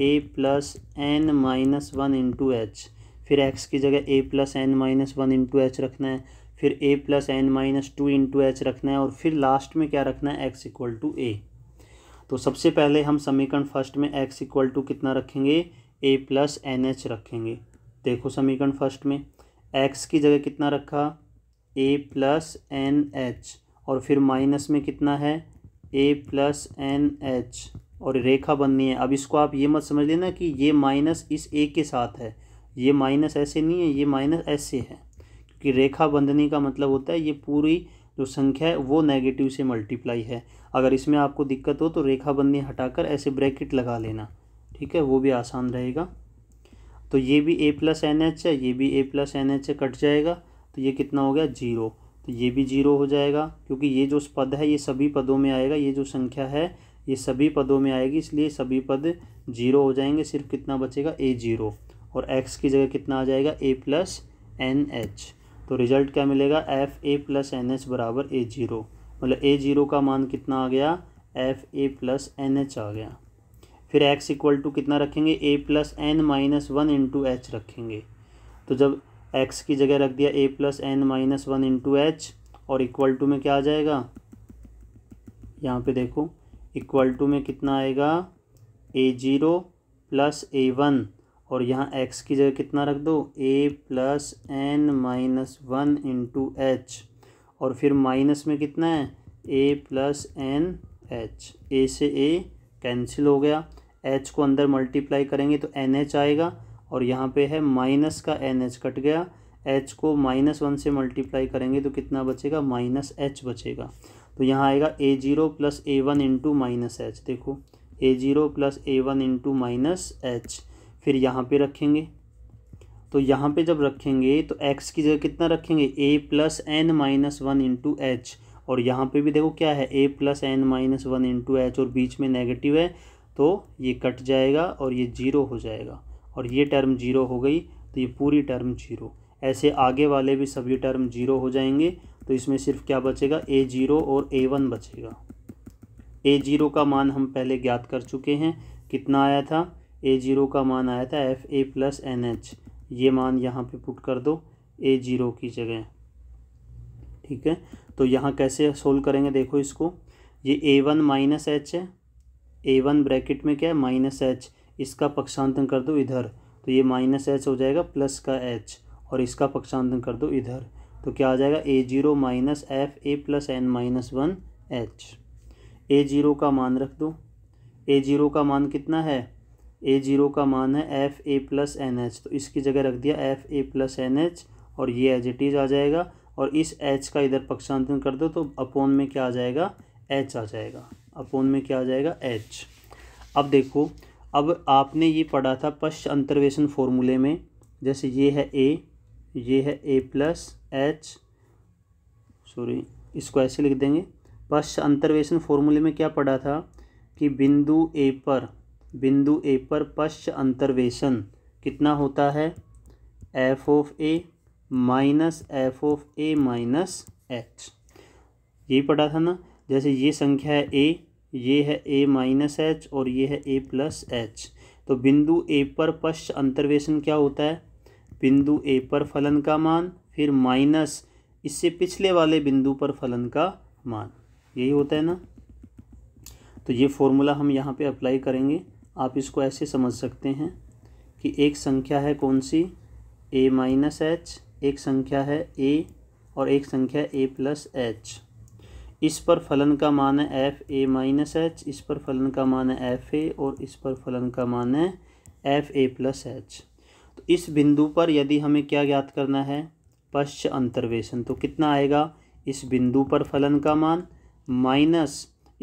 a plus n minus one into h फिर एक्स की जगह a plus n minus one into h रखना है फिर a plus n minus two into h रखना है और फिर लास्ट में क्या रखना है एक्स इक्वल टू ए तो सबसे पहले हम समीकरण फर्स्ट में एक्स इक्वल टू कितना रखेंगे ए प्लस एन एच रखेंगे देखो समीकरण फर्स्ट में एक्स की जगह कितना रखा ए प्लस एन एच और फिर माइनस में कितना है ए प्लस एन एच और रेखा बननी है अब इसको आप ये मत समझ लेना कि ये माइनस इस ए के साथ है ये माइनस ऐसे नहीं है ये माइनस ऐसे है क्योंकि रेखा बंधनी का मतलब होता है ये पूरी जो संख्या है वो नेगेटिव से मल्टीप्लाई है अगर इसमें आपको दिक्कत हो तो रेखा बंधनी हटाकर ऐसे ब्रैकेट लगा लेना ठीक है वो भी आसान रहेगा तो ये भी ए प्लस एन एच है ये भी a plus n h cut जाएगा तो ये कितना हो गया जीरो तो ये भी जीरो हो जाएगा क्योंकि ये जो पद है ये सभी पदों में आएगा ये जो संख्या है ये सभी पदों में आएगी इसलिए सभी पद जीरो हो जाएंगे सिर्फ कितना बचेगा ए जीरो और एक्स की जगह कितना आ जाएगा ए प्लस एन एच तो रिजल्ट क्या मिलेगा एफ ए प्लस एन एच बराबर ए जीरो मतलब ए जीरो का मान कितना आ गया एफ ए प्लस एन एच आ गया फिर एक्स इक्वल टू कितना रखेंगे a plus n minus one into h रखेंगे तो जब एक्स की जगह रख दिया a plus n minus one into h और इक्वल टू में क्या आ जाएगा यहाँ पे देखो इक्वल टू में कितना आएगा a zero plus a one और यहाँ एक्स की जगह कितना रख दो a plus n minus one into h और फिर माइनस में कितना है a plus n h a से ए कैंसिल हो गया एच को अंदर मल्टीप्लाई करेंगे तो एन एच आएगा और यहाँ पे है माइनस का एन एच कट गया एच को माइनस वन से मल्टीप्लाई करेंगे तो कितना बचेगा माइनस एच बचेगा तो यहाँ आएगा a zero plus a one into minus h देखो a zero plus a one into minus h फिर यहाँ पे रखेंगे तो यहाँ पे जब रखेंगे तो एक्स की जगह कितना रखेंगे a plus n minus one into h और यहाँ पे भी देखो क्या है a plus n minus one into h और बीच में नेगेटिव है तो ये कट जाएगा और ये जीरो हो जाएगा और ये टर्म जीरो हो गई तो ये पूरी टर्म जीरो ऐसे आगे वाले भी सभी टर्म जीरो हो जाएंगे तो इसमें सिर्फ क्या बचेगा ए जीरो और ए वन बचेगा ए जीरो का मान हम पहले ज्ञात कर चुके हैं कितना आया था ए जीरो का मान आया था एफ ए प्लस एन एच ये मान यहाँ पे पुट कर दो ए जीरो की जगह ठीक है तो यहाँ कैसे सोल्व करेंगे देखो इसको ये ए वन माइनस एच है ए वन ब्रैकेट में क्या है माइनस एच इसका पक्षांतन कर दो इधर तो ये माइनस एच हो जाएगा प्लस का एच और इसका पक्षांतन कर दो इधर तो क्या आ जाएगा a zero minus f A plus n minus one h a zero का मान रख दो ए जीरो का मान कितना है ए जीरो का मान है f a plus n h तो इसकी जगह रख दिया f a plus n h और ये एज इट इज़ आ जाएगा और इस एच का इधर पक्षांतरण कर दो तो अपोन में क्या आ जाएगा एच आ जाएगा अपोन में क्या आ जाएगा एच अब देखो अब आपने ये पढ़ा था पश्च अंतर्वेशन फॉर्मूले में जैसे ये है ए ये है ए प्लस एच सॉरी इसको ऐसे लिख देंगे पश्च अंतर्वेशन फॉर्मूले में क्या पढ़ा था कि बिंदु ए पर बिंदु ए पर पश्च अंतर्वेशन कितना होता है f of a minus f of a minus h यही पढ़ा था ना जैसे ये संख्या है ए ये है ए माइनस एच और ये है ए प्लस एच तो बिंदु ए पर पश्च अंतर्वेशन क्या होता है बिंदु ए पर फलन का मान फिर माइनस इससे पिछले वाले बिंदु पर फलन का मान यही होता है ना तो ये फॉर्मूला हम यहाँ पे अप्लाई करेंगे आप इसको ऐसे समझ सकते हैं कि एक संख्या है कौन सी ए माइनस एच एक संख्या है ए और एक संख्या ए प्लस एच इस पर फलन का मान है एफ ए माइनस एच इस पर फलन का मान है एफ ए और इस पर फलन का मान है एफ ए प्लस एच तो इस बिंदु पर यदि हमें क्या ज्ञात करना है पश्च अंतर्वेशन तो कितना आएगा इस बिंदु पर फलन का मान माइनस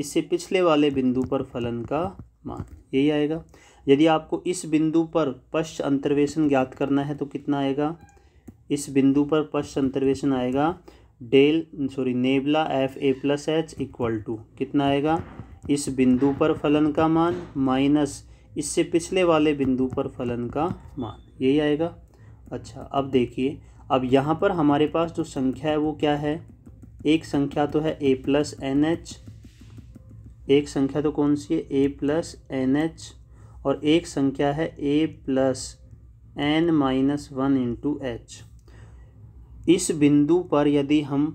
इससे पिछले वाले बिंदु पर फलन का मान यही आएगा यदि आपको इस बिंदु पर पश्च अंतर्वेशन ज्ञात करना है तो कितना आएगा इस बिंदु पर पश्च अंतर्वेशन आएगा del sorry nabla f A plus h equal to कितना आएगा इस बिंदु पर फलन का मान माइनस इससे पिछले वाले बिंदु पर फलन का मान यही आएगा अच्छा अब देखिए अब यहाँ पर हमारे पास जो संख्या है वो क्या है एक संख्या तो है ए प्लस एन एच एक संख्या तो कौन सी है ए प्लस एन एच और एक संख्या है a plus n minus one into h इस बिंदु पर यदि हम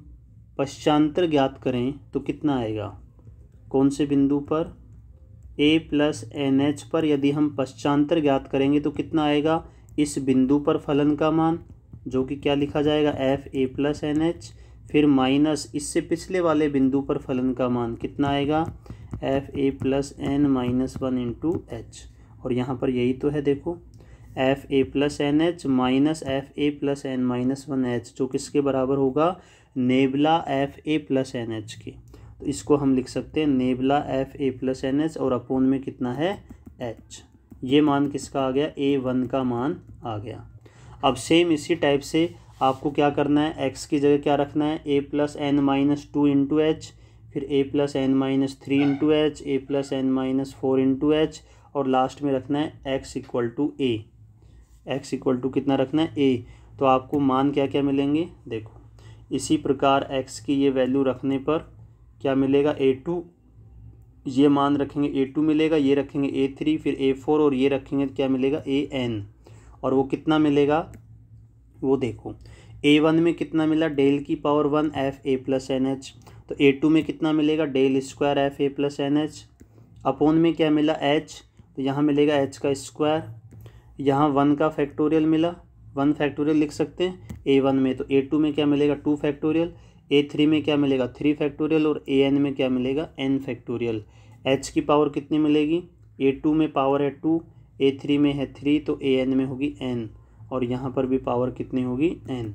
पश्चांतर ज्ञात करें तो कितना आएगा कौन से बिंदु पर ए प्लस एन एच पर यदि हम पश्चांतर ज्ञात करेंगे तो कितना आएगा इस बिंदु पर फलन का मान जो कि क्या लिखा जाएगा एफ ए प्लस एन एच फिर माइनस इससे पिछले वाले बिंदु पर फलन का मान कितना आएगा एफ ए plus n minus one into h और यहाँ पर यही तो है देखो एफ ए plus n h minus f ए plus n minus one h जो किसके बराबर होगा नेबला एफ ए प्लस एन एच के तो इसको हम लिख सकते हैं नेबला एफ ए प्लस एन एच और अपोन में कितना है एच ये मान किसका आ गया ए वन का मान आ गया अब सेम इसी टाइप से आपको क्या करना है एक्स की जगह क्या रखना है a plus n minus two into h फिर a plus n minus three into h a plus n minus four into h और लास्ट में रखना है x equal to a x equal to कितना रखना है ए तो आपको मान क्या क्या मिलेंगे देखो इसी प्रकार एक्स की ये वैल्यू रखने पर क्या मिलेगा ए टू ये मान रखेंगे ए टू मिलेगा ये रखेंगे ए थ्री फिर ए फोर और ये रखेंगे तो क्या मिलेगा ए एन और वो कितना मिलेगा वो देखो ए वन में कितना मिला डेल की पावर वन एफ ए प्लस एन एच तो ए टू में कितना मिलेगा डेल स्क्वायर एफ ए प्लस एन एच अपोन में क्या मिला एच तो यहाँ मिलेगा एच का स्क्वायर यहाँ वन का फैक्टोरियल मिला वन फैक्टोरियल लिख सकते हैं ए वन में तो ए टू में क्या मिलेगा टू फैक्टोरियल ए थ्री में क्या मिलेगा थ्री फैक्टोरियल और ए एन में क्या मिलेगा एन फैक्टोरियल एच की पावर कितनी मिलेगी ए टू में पावर है टू ए थ्री में है थ्री तो ए एन में होगी एन और यहाँ पर भी पावर कितनी होगी एन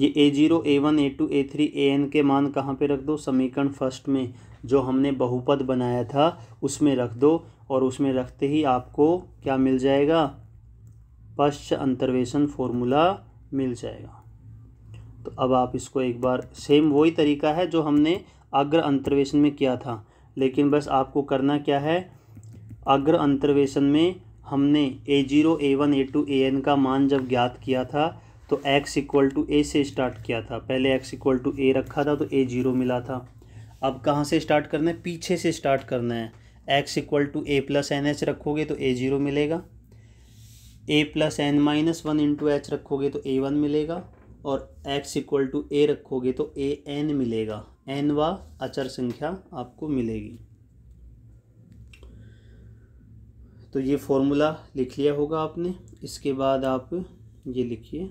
ये a zero a one a two a three a n के मान कहाँ पे रख दो समीकरण फर्स्ट में जो हमने बहुपद बनाया था उसमें रख दो और उसमें रखते ही आपको क्या मिल जाएगा पश्च अंतर्वेशन फॉर्मूला मिल जाएगा तो अब आप इसको एक बार सेम वही तरीका है जो हमने अग्र अंतर्वेशन में किया था लेकिन बस आपको करना क्या है अग्र अंतर्वेशन में हमने a zero a one a two a n का मान जब ज्ञात किया था तो x इक्वल टू ए से स्टार्ट किया था पहले x इक्वल टू ए रखा था तो ए जीरो मिला था अब कहाँ से स्टार्ट करना है पीछे से स्टार्ट करना है x equal to a plus n h रखोगे तो ए जीरो मिलेगा a plus n minus one into h रखोगे तो ए वन मिलेगा और x इक्वल टू ए रखोगे तो ए एन मिलेगा एन व अचर संख्या आपको मिलेगी तो ये फॉर्मूला लिख लिया होगा आपने इसके बाद आप ये लिखिए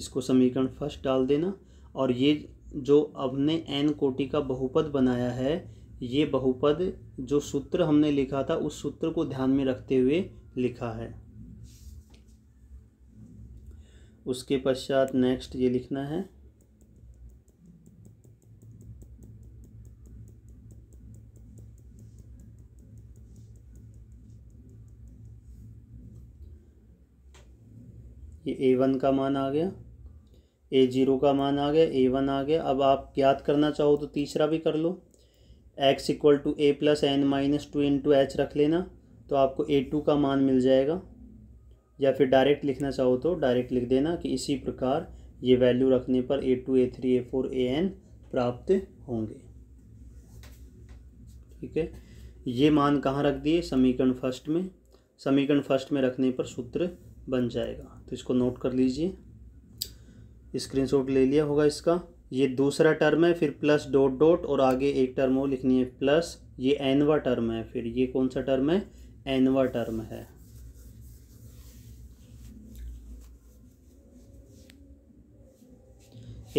इसको समीकरण फर्स्ट डाल देना और ये जो हमने एन कोटि का बहुपद बनाया है ये बहुपद जो सूत्र हमने लिखा था उस सूत्र को ध्यान में रखते हुए लिखा है उसके पश्चात नेक्स्ट ये लिखना है ये ए वन का मान आ गया ए जीरो का मान आ गया ए वन आ गया अब आप ज्ञात करना चाहो तो तीसरा भी कर लो x equal to a plus n minus two into h रख लेना तो आपको ए टू का मान मिल जाएगा या फिर डायरेक्ट लिखना चाहो तो डायरेक्ट लिख देना कि इसी प्रकार ये वैल्यू रखने पर a two a three a four a n प्राप्त होंगे ठीक है ये मान कहाँ रख दिए समीकरण फर्स्ट में समीकरण फर्स्ट में रखने पर सूत्र बन जाएगा तो इसको नोट कर लीजिए स्क्रीनशॉट ले लिया होगा इसका ये दूसरा टर्म है फिर प्लस डॉट डॉट और आगे एक टर्म और लिखनी है प्लस ये एनवा टर्म है फिर ये कौन सा टर्म है एनवा टर्म है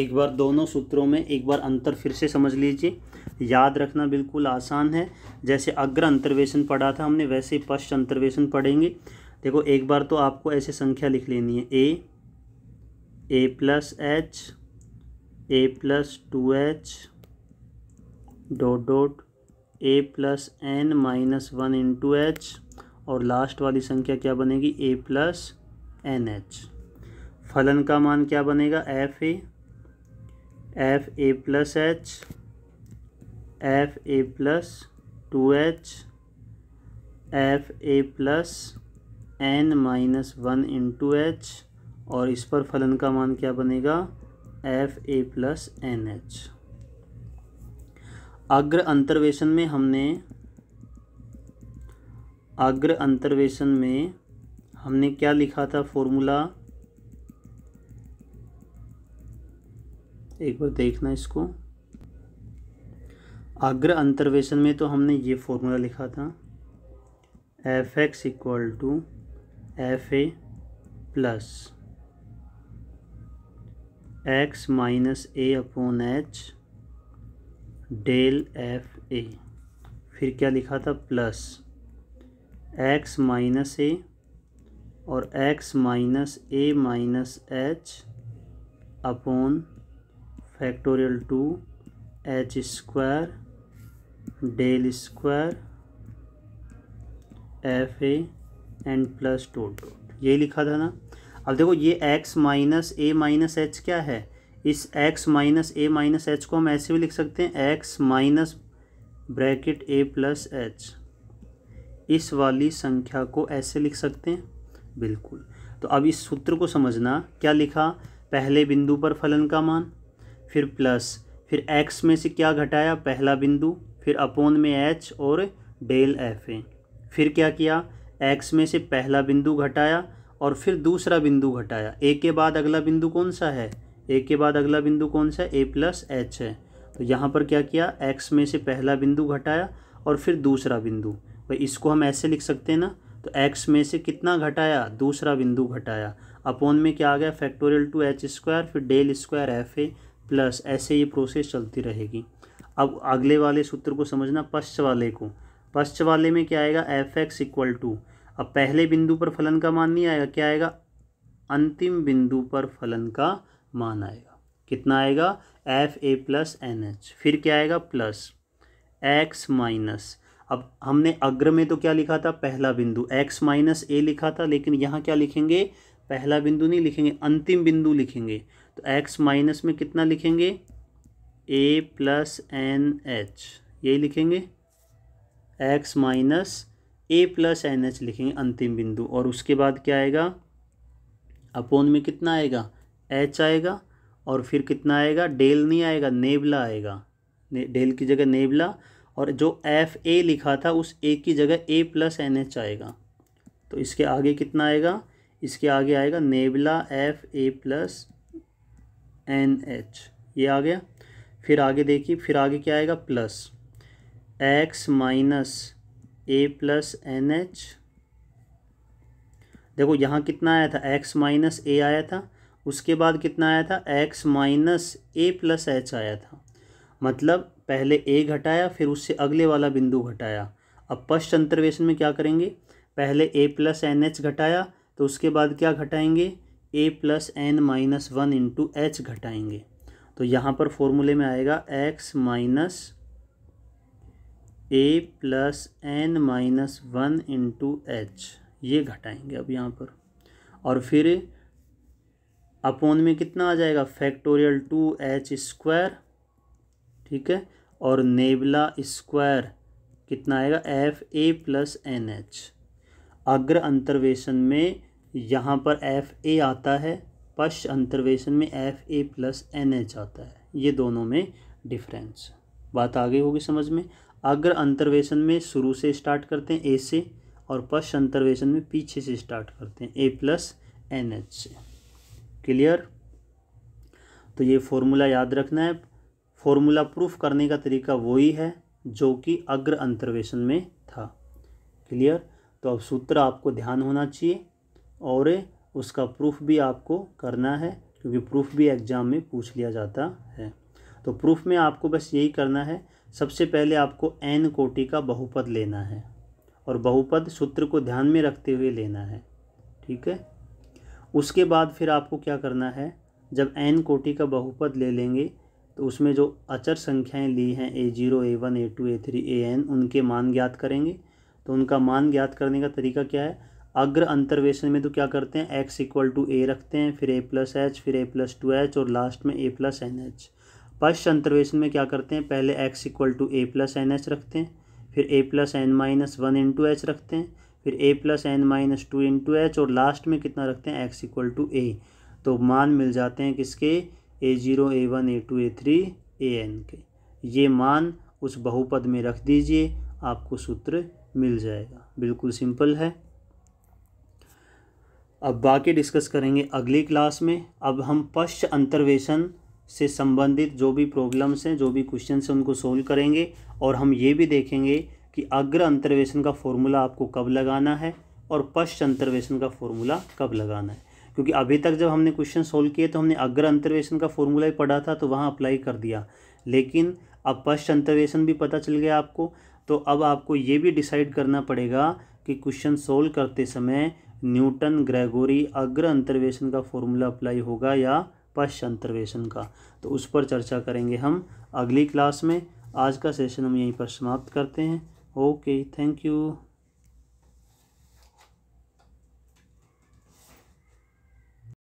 एक बार दोनों सूत्रों में एक बार अंतर फिर से समझ लीजिए याद रखना बिल्कुल आसान है जैसे अग्र अंतर्वेशन पढ़ा था हमने वैसे पश्च अंतर्वेशन पढ़ेंगे देखो एक बार तो आपको ऐसे संख्या लिख लेनी है a a plus h a plus two h dot dot a plus n minus one into h और लास्ट वाली संख्या क्या बनेगी ए प्लस एन एच फलन का मान क्या बनेगा f a f A plus h f A plus two h f A plus n minus one into h और इस पर फलन का मान क्या बनेगा एफ ए प्लस एन एच अग्र अंतर्वेशन में हमने अग्र अंतर्वेशन में हमने क्या लिखा था फॉर्मूला एक बार देखना इसको अग्र अंतर्वेशन में तो हमने ये फॉर्मूला लिखा था f x equal to f A plus x minus a upon h del f a फिर क्या लिखा था प्लस एक्स माइनस ए और x minus a minus h upon factorial two h square del square f a and plus total यही लिखा था ना अब देखो ये x minus a minus h क्या है इस x minus a minus h को हम ऐसे भी लिख सकते हैं x minus bracket a plus h इस वाली संख्या को ऐसे लिख सकते हैं बिल्कुल तो अब इस सूत्र को समझना क्या लिखा पहले बिंदु पर फलन का मान फिर प्लस फिर x में से क्या घटाया पहला बिंदु फिर अपोन में h और डेल एफ ए फिर क्या किया x में से पहला बिंदु घटाया और फिर दूसरा बिंदु घटाया ए के बाद अगला बिंदु कौन सा है ए के बाद अगला बिंदु कौन सा ए प्लस एच है तो यहाँ पर क्या किया एक्स में से पहला बिंदु घटाया और फिर दूसरा बिंदु भाई इसको हम ऐसे लिख सकते हैं ना तो एक्स में से कितना घटाया दूसरा बिंदु घटाया अपोन में क्या आ गया फैक्टोरियल टू एच स्क्वायर फिर डेल स्क्वायर एफ ए प्लस ऐसे ये प्रोसेस चलती रहेगी अब अगले वाले सूत्र को समझना पश्च वाले को पश्च वाले में क्या आएगा एफ एक्स इक्वल टू अब पहले बिंदु पर फलन का मान नहीं आएगा क्या आएगा अंतिम बिंदु पर फलन का मान आएगा कितना आएगा एफ ए प्लस एन एच फिर क्या आएगा प्लस एक्स माइनस अब हमने अग्र में तो क्या लिखा था पहला बिंदु एक्स माइनस ए लिखा था लेकिन यहाँ क्या लिखेंगे पहला बिंदु नहीं लिखेंगे अंतिम बिंदु लिखेंगे तो एक्स माइनस में कितना लिखेंगे ए प्लस एन एच यही लिखेंगे x minus a plus n h लिखेंगे अंतिम बिंदु और उसके बाद क्या आएगा अपोन में कितना आएगा एच आएगा और फिर कितना आएगा डेल नहीं आएगा नेबला आएगा ने, डेल की जगह नेबला और जो एफ ए लिखा था उस ए की जगह ए प्लस एन एच आएगा तो इसके आगे कितना आएगा इसके आगे आएगा नेबला एफ ए प्लस एन एच ये आ गया फिर आगे देखिए फिर आगे क्या आएगा plus x minus a plus n h देखो यहाँ कितना आया था एक्स माइनस ए आया था उसके बाद कितना आया था x minus a plus h आया था मतलब पहले ए घटाया फिर उससे अगले वाला बिंदु घटाया अब पश्च अंतर्वेशन में क्या करेंगे पहले ए प्लस एन एच घटाया तो उसके बाद क्या घटाएंगे a plus n minus one into h घटाएंगे तो यहाँ पर फॉर्मूले में आएगा x minus a plus n minus one into h ये घटाएंगे अब यहाँ पर और फिर अपोन में कितना आ जाएगा फैक्टोरियल टू एच स्क्वायर ठीक है और नेबला स्क्वायर कितना आएगा एफ ए प्लस एन एच अग्र अंतर्वेशन में यहाँ पर एफ ए आता है पश्च अंतर्वेशन में एफ ए प्लस एन एच आता है ये दोनों में डिफरेंस बात आगे होगी समझ में अग्र अंतर्वेशन में शुरू से स्टार्ट करते हैं ए से और पश्च अंतर्वेशन में पीछे से स्टार्ट करते हैं ए प्लस एन एच से क्लियर तो ये फॉर्मूला याद रखना है फॉर्मूला प्रूफ करने का तरीका वही है जो कि अग्र अंतर्वेशन में था क्लियर तो अब सूत्र आपको ध्यान होना चाहिए और उसका प्रूफ भी आपको करना है क्योंकि प्रूफ भी एग्ज़ाम में पूछ लिया जाता है तो प्रूफ में आपको बस यही करना है सबसे पहले आपको एन कोटि का बहुपद लेना है और बहुपद सूत्र को ध्यान में रखते हुए लेना है ठीक है उसके बाद फिर आपको क्या करना है जब एन कोटि का बहुपद ले लेंगे तो उसमें जो अचर संख्याएं ली हैं a zero a one a two a three a n उनके मान ज्ञात करेंगे तो उनका मान ज्ञात करने का तरीका क्या है अग्र अंतर्वेशन में तो क्या करते हैं एक्स इक्वल टू ए रखते हैं फिर ए प्लस एच फिर ए प्लस टू एच और लास्ट में a plus n h first अंतर्वेशन में क्या करते हैं पहले x equal to a plus n h रखते हैं फिर a plus n minus one into h रखते हैं फिर a plus n minus two into h और लास्ट में कितना रखते हैं एक्स इक्वल टू ए तो मान मिल जाते हैं किसके a zero a one a two a three a n के ये मान उस बहुपद में रख दीजिए आपको सूत्र मिल जाएगा बिल्कुल सिंपल है अब बाकी डिस्कस करेंगे अगली क्लास में अब हम पश्च अंतर्वेशन से संबंधित जो भी प्रॉब्लम्स हैं जो भी क्वेश्चन हैं उनको सोल्व करेंगे और हम ये भी देखेंगे कि अग्र अंतर्वेशन का फॉर्मूला आपको कब लगाना है और पश्च अंतर्वेशन का फॉर्मूला कब लगाना है क्योंकि अभी तक जब हमने क्वेश्चन सोल्व किए तो हमने अग्र अंतर्वेशन का फॉर्मूला ही पढ़ा था तो वहाँ अप्लाई कर दिया लेकिन अब पश्च अंतर्वेशन भी पता चल गया आपको तो अब आपको ये भी डिसाइड करना पड़ेगा कि क्वेश्चन सोल्व करते समय न्यूटन ग्रेगोरी अग्र अंतर्वेशन का फॉर्मूला अप्लाई होगा या पश्च अंतर्वेशन का तो उस पर चर्चा करेंगे हम अगली क्लास में आज का सेशन हम यहीं पर समाप्त करते हैं ओके थैंक यू